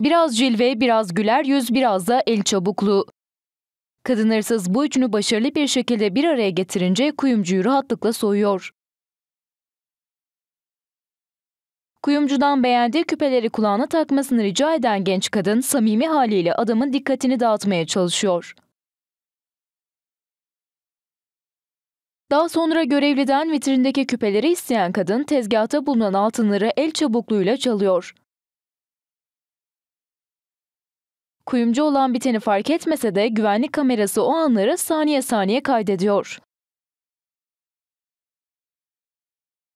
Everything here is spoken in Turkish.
Biraz cilve, biraz güler yüz, biraz da el çabukluğu. Kadın hırsız bu üçünü başarılı bir şekilde bir araya getirince kuyumcuyu rahatlıkla soyuyor. Kuyumcudan beğendiği küpeleri kulağına takmasını rica eden genç kadın samimi haliyle adamın dikkatini dağıtmaya çalışıyor. Daha sonra görevliden vitrindeki küpeleri isteyen kadın tezgahta bulunan altınları el çabukluğuyla çalıyor. Kuyumcu olan biteni fark etmese de güvenlik kamerası o anları saniye saniye kaydediyor.